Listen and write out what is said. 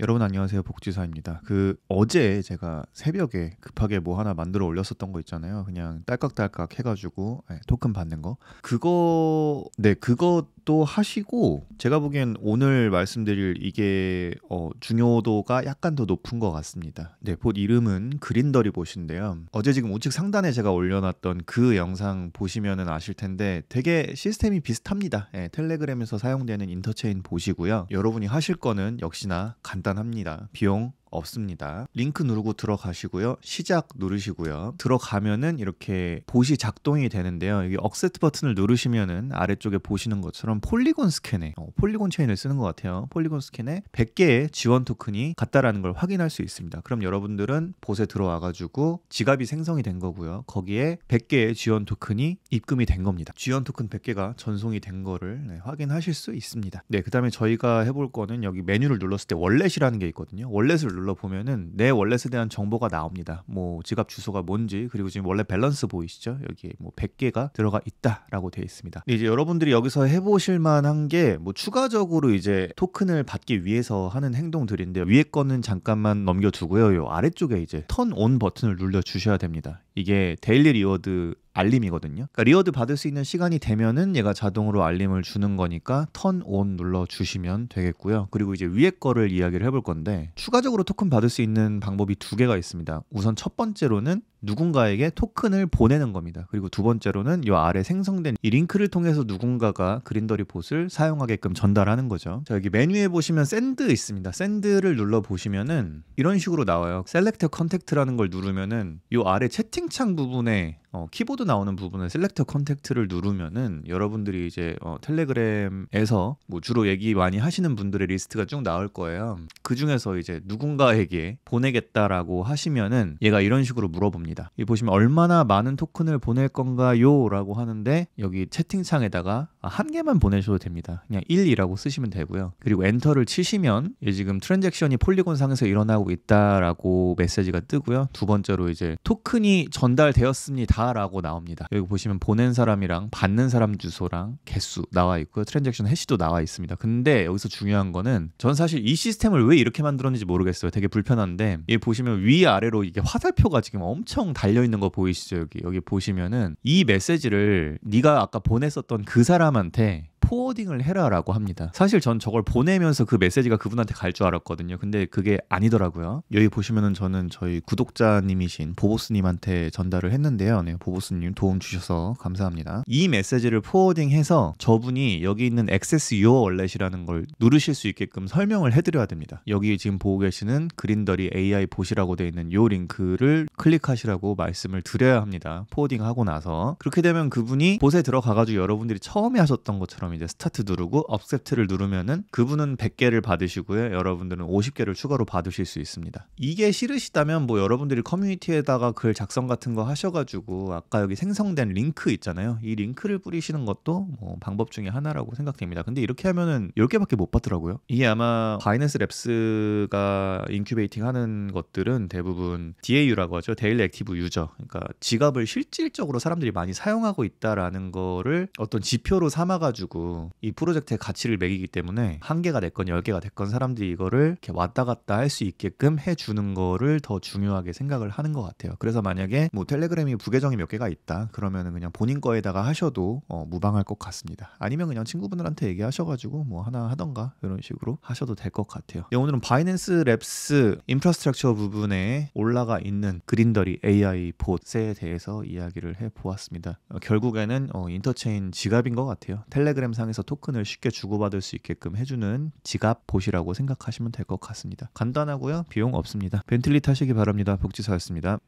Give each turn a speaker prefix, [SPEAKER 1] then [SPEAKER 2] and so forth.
[SPEAKER 1] 여러분 안녕하세요 복지사입니다. 그 어제 제가 새벽에 급하게 뭐 하나 만들어 올렸었던 거 있잖아요. 그냥 딸깍딸깍 해가지고 네, 토큰 받는 거 그거 네 그것도 하시고 제가 보기엔 오늘 말씀드릴 이게 어, 중요도가 약간 더 높은 것 같습니다. 네봇 이름은 그린더리 보신데요 어제 지금 우측 상단에 제가 올려놨던 그 영상 보시면은 아실 텐데 되게 시스템이 비슷합니다. 네, 텔레그램에서 사용되는 인터체인 보시고요 여러분이 하실 거는 역시나 간단. 판단합니다. 비용 없습니다. 링크 누르고 들어가시고요. 시작 누르시고요. 들어가면은 이렇게 보시 작동이 되는데요. 여기 억세트 버튼을 누르시면은 아래쪽에 보시는 것처럼 폴리곤 스캔에 어, 폴리곤 체인을 쓰는 것 같아요. 폴리곤 스캔에 100개의 지원 토큰이 같다라는 걸 확인할 수 있습니다. 그럼 여러분들은 보세 들어와 가지고 지갑이 생성이 된 거고요. 거기에 100개의 지원 토큰이 입금이 된 겁니다. 지원 토큰 100개가 전송이 된 거를 네, 확인하실 수 있습니다. 네, 그다음에 저희가 해볼 거는 여기 메뉴를 눌렀을 때 월렛이라는 게 있거든요. 월렛을 눌러 보면은 내 월렛에 대한 정보가 나옵니다. 뭐 지갑 주소가 뭔지 그리고 지금 원래 밸런스 보이시죠? 여기에 뭐 100개가 들어가 있다라고 되어 있습니다. 이제 여러분들이 여기서 해보실 만한 게 뭐 추가적으로 이제 토큰을 받기 위해서 하는 행동들인데 위에 거는 잠깐만 넘겨두고요. 요 아래쪽에 이제 턴 온 버튼을 눌러 주셔야 됩니다. 이게 데일리 리워드 알림이거든요. 그러니까 리워드 받을 수 있는 시간이 되면은 얘가 자동으로 알림을 주는 거니까 턴 온 눌러 주시면 되겠고요. 그리고 이제 위에 거를 이야기를 해볼 건데 추가적으로 토큰 받을 수 있는 방법이 두 개가 있습니다. 우선 첫 번째로는 누군가에게 토큰을 보내는 겁니다. 그리고 두 번째로는 이 아래 생성된 이 링크를 통해서 누군가가 그린더리 봇을 사용하게끔 전달하는 거죠. 자 여기 메뉴에 보시면 샌드 있습니다. 샌드를 눌러 보시면은 이런 식으로 나와요. 셀렉터 컨택트라는 걸 누르면은 이 아래 채팅창 부분에 어, 키보드 나오는 부분에 셀렉터 컨택트를 누르면은 여러분들이 이제 어, 텔레그램에서 뭐 주로 얘기 많이 하시는 분들의 리스트가 쭉 나올 거예요. 그 중에서 이제 누군가에게 보내겠다라고 하시면은 얘가 이런 식으로 물어봅니다. 겁니다. 이 보시면 얼마나 많은 토큰을 보낼 건가요? 라고 하는데 여기 채팅창에다가 아, 한 개만 보내셔도 됩니다. 그냥 1 2라고 쓰시면 되고요. 그리고 엔터를 치시면 지금 트랜잭션이 폴리곤 상에서 일어나고 있다라고 메시지가 뜨고요. 두 번째로 이제 토큰이 전달되었습니다라고 나옵니다. 여기 보시면 보낸 사람이랑 받는 사람 주소랑 개수 나와 있고요. 트랜잭션 해시도 나와 있습니다. 근데 여기서 중요한 거는 전 사실 이 시스템을 왜 이렇게 만들었는지 모르겠어요. 되게 불편한데 여기 보시면 위아래로 이게 화살표가 지금 엄청 엄청 달려 있는 거 보이시죠 여기 여기 보시면은 이 메시지를 네가 아까 보냈었던 그 사람한테 포워딩을 해라라고 합니다. 사실 전 저걸 보내면서 그 메시지가 그분한테 갈 줄 알았거든요. 근데 그게 아니더라고요. 여기 보시면은 저는 저희 구독자님이신 보보스님한테 전달을 했는데요. 네, 보보스님 도움 주셔서 감사합니다. 이 메시지를 포워딩해서 저분이 여기 있는 액세스 유어 월렛이라는 걸 누르실 수 있게끔 설명을 해드려야 됩니다. 여기 지금 보고 계시는 그린더리 AI 보시라고 되어 있는 요 링크를 클릭하시라고 말씀을 드려야 합니다. 포워딩하고 나서 그렇게 되면 그분이 보세 들어가가지고 여러분들이 처음에 하셨던 것처럼 이제 스타트 누르고 업셉트를 누르면은 그분은 100개를 받으시고요. 여러분들은 50개를 추가로 받으실 수 있습니다. 이게 싫으시다면 뭐 여러분들이 커뮤니티에다가 글 작성 같은 거 하셔가지고 아까 여기 생성된 링크 있잖아요. 이 링크를 뿌리시는 것도 뭐 방법 중에 하나라고 생각됩니다. 근데 이렇게 하면은 10개밖에 못 받더라고요. 이게 아마 바이낸스 랩스가 인큐베이팅 하는 것들은 대부분 DAU라고 하죠. 데일리 액티브 유저. 그러니까 지갑을 실질적으로 사람들이 많이 사용하고 있다라는 거를 어떤 지표로 삼아가지고 이 프로젝트의 가치를 매기기 때문에 한 개가 됐건 열 개가 됐건 사람들이 이거를 이렇게 왔다 갔다 할 수 있게끔 해주는 거를 더 중요하게 생각을 하는 것 같아요. 그래서 만약에 뭐 텔레그램이 부계정이 몇 개가 있다 그러면 그냥 본인 거에다가 하셔도 어, 무방할 것 같습니다. 아니면 그냥 친구분들한테 얘기하셔가지고 뭐 하나 하던가 이런 식으로 하셔도 될 것 같아요. 네, 오늘은 바이낸스 랩스 인프라스트럭처 부분에 올라가 있는 그린더리 AI 봇에 대해서 이야기를 해보았습니다. 어, 결국에는 어, 인터체인 지갑인 것 같아요. 텔레그램 게상에서 토큰을 쉽게 주고받을 수 있게끔 해주는 지갑봇이라고 생각하시면 될 것 같습니다. 간단하고요. 비용 없습니다. 벤틀리 타시기 바랍니다. 복지사였습니다.